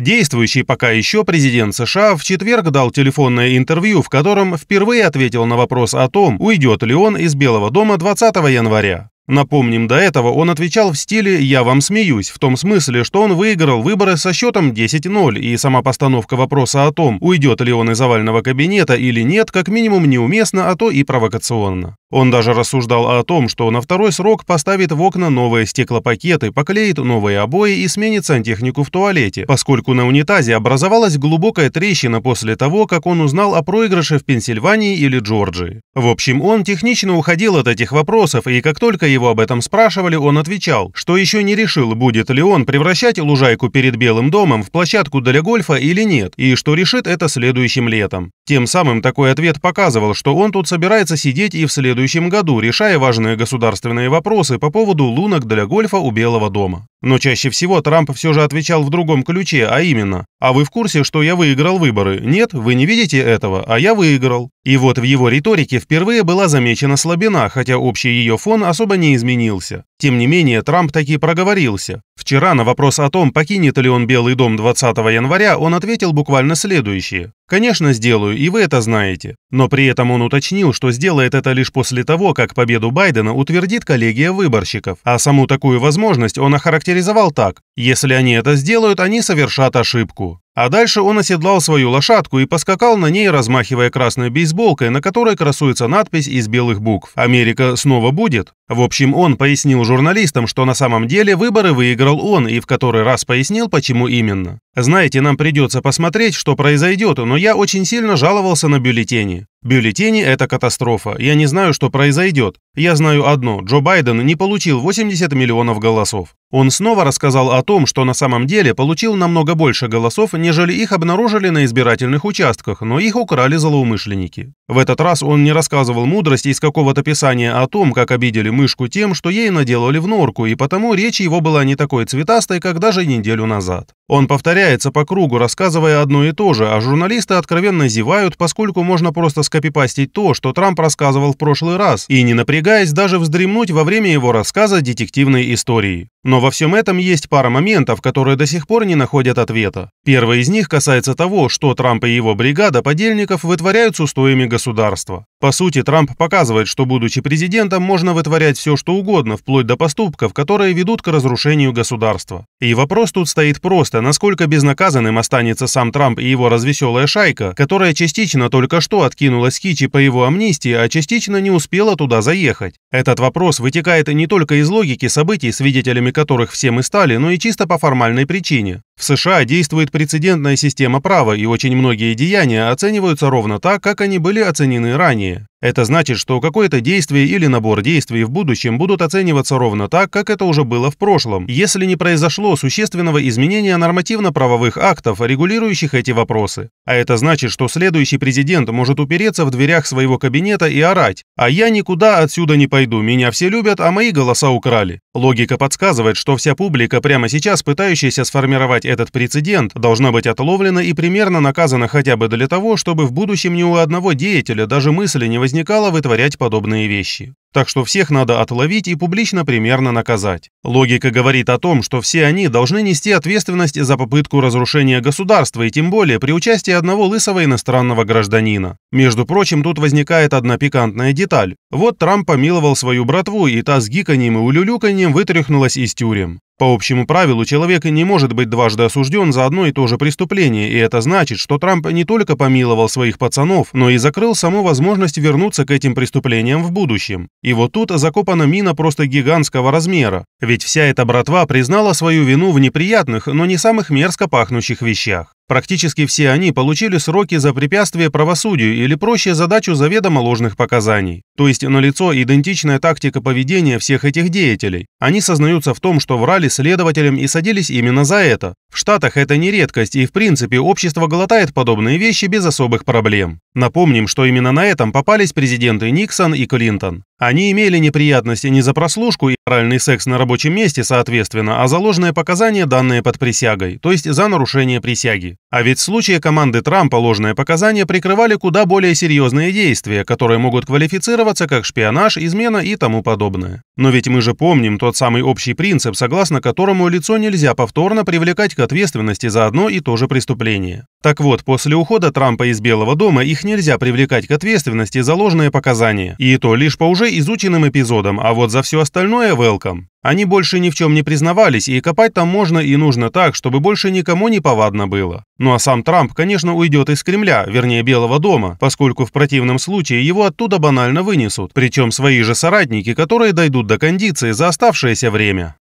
Действующий пока еще президент США в четверг дал телефонное интервью, в котором впервые ответил на вопрос о том, уйдет ли он из Белого дома 20 января. Напомним, до этого он отвечал в стиле «я вам смеюсь», в том смысле, что он выиграл выборы со счетом 10-0, и сама постановка вопроса о том, уйдет ли он из овального кабинета или нет, как минимум неуместна, а то и провокационна. Он даже рассуждал о том, что на второй срок поставит в окна новые стеклопакеты, поклеит новые обои и сменит сантехнику в туалете, поскольку на унитазе образовалась глубокая трещина после того, как он узнал о проигрыше в Пенсильвании или Джорджии. В общем, он технично уходил от этих вопросов, и как только его об этом спрашивали, он отвечал, что еще не решил, будет ли он превращать лужайку перед Белым домом в площадку для гольфа или нет, и что решит это следующим летом. Тем самым такой ответ показывал, что он тут собирается сидеть и в следующем следующем году, решая важные государственные вопросы по поводу лунок для гольфа у Белого дома. Но чаще всего Трамп все же отвечал в другом ключе, а именно «А вы в курсе, что я выиграл выборы? Нет, вы не видите этого, а я выиграл». И вот в его риторике впервые была замечена слабина, хотя общий ее фон особо не изменился. Тем не менее, Трамп таки проговорился. Вчера на вопрос о том, покинет ли он Белый дом 20 января, он ответил буквально следующее. Конечно, сделаю, и вы это знаете. Но при этом он уточнил, что сделает это лишь после того, как победу Байдена утвердит коллегия выборщиков. А саму такую возможность он охарактеризовал так. Если они это сделают, они совершат ошибку. А дальше он оседлал свою лошадку и поскакал на ней, размахивая красной бейсболкой, на которой красуется надпись из белых букв «Америка снова будет?». В общем, он пояснил журналистам, что на самом деле выборы выиграл он и в который раз пояснил, почему именно. Знаете, нам придется посмотреть, что произойдет, но я очень сильно жаловался на бюллетени. Бюллетени – это катастрофа. Я не знаю, что произойдет. Я знаю одно – Джо Байден не получил 80 миллионов голосов. Он снова рассказал о том, что на самом деле получил намного больше голосов, нежели их обнаружили на избирательных участках, но их украли злоумышленники. В этот раз он не рассказывал мудрости из какого-то писания о том, как обидели мышку тем, что ей наделали в норку, и потому речь его была не такой цветастой, как даже неделю назад. Он повторяется по кругу, рассказывая одно и то же, а журналисты откровенно зевают, поскольку можно просто скопипастить то, что Трамп рассказывал в прошлый раз, и не напрягаясь даже вздремнуть во время его рассказа детективной истории. Но во всем этом есть пара моментов, которые до сих пор не находят ответа. Первый из них касается того, что Трамп и его бригада подельников вытворяют с устоями государства. По сути, Трамп показывает, что будучи президентом, можно вытворять все, что угодно, вплоть до поступков, которые ведут к разрушению государства. И вопрос тут стоит просто, насколько безнаказанным останется сам Трамп и его развеселая шайка, которая частично только что откинулась Хичи по его амнистии, а частично не успела туда заехать. Этот вопрос вытекает не только из логики событий, свидетелями которых все мы стали, но и чисто по формальной причине. В США действует прецедентная система права, и очень многие деяния оцениваются ровно так, как они были оценены ранее. Это значит, что какое-то действие или набор действий в будущем будут оцениваться ровно так, как это уже было в прошлом, если не произошло существенного изменения нормативно-правовых актов, регулирующих эти вопросы. А это значит, что следующий президент может упереться в дверях своего кабинета и орать «А я никуда отсюда не пойду, меня все любят, а мои голоса украли». Логика подсказывает, что вся публика прямо сейчас, пытающаяся сформировать этот прецедент, должна быть отловлена и примерно наказана хотя бы для того, чтобы в будущем ни у одного деятеля даже мысли не возникало вытворять подобные вещи. Так что всех надо отловить и публично примерно наказать. Логика говорит о том, что все они должны нести ответственность за попытку разрушения государства и тем более при участии одного лысого иностранного гражданина. Между прочим, тут возникает одна пикантная деталь. Вот Трамп помиловал свою братву, и та с гиканьем и улюлюканьем вытряхнулась из тюрем. По общему правилу, человек не может быть дважды осужден за одно и то же преступление, и это значит, что Трамп не только помиловал своих пацанов, но и закрыл саму возможность вернуться к этим преступлениям в будущем. И вот тут закопана мина просто гигантского размера, ведь вся эта братва признала свою вину в неприятных, но не самых мерзко пахнущих вещах. Практически все они получили сроки за препятствие правосудию или проще задачу заведомо ложных показаний. То есть налицо идентичная тактика поведения всех этих деятелей. Они сознаются в том, что врали следователям и садились именно за это. В Штатах это не редкость, и в принципе общество глотает подобные вещи без особых проблем. Напомним, что именно на этом попались президенты Никсон и Клинтон. Они имели неприятности не за прослушку и оральный секс на рабочем месте, соответственно, а за ложные показания, данные под присягой, то есть за нарушение присяги. А ведь в случае команды Трампа ложные показания прикрывали куда более серьезные действия, которые могут квалифицироваться как шпионаж, измена и тому подобное. Но ведь мы же помним тот самый общий принцип, согласно которому лицо нельзя повторно привлекать к к ответственности за одно и то же преступление. Так вот, после ухода Трампа из Белого дома их нельзя привлекать к ответственности за ложные показания, и то лишь по уже изученным эпизодам, а вот за все остальное – welcome. Они больше ни в чем не признавались, и копать там можно и нужно так, чтобы больше никому не повадно было. Ну а сам Трамп, конечно, уйдет из Кремля, вернее Белого дома, поскольку в противном случае его оттуда банально вынесут, причем свои же соратники, которые дойдут до кондиции за оставшееся время.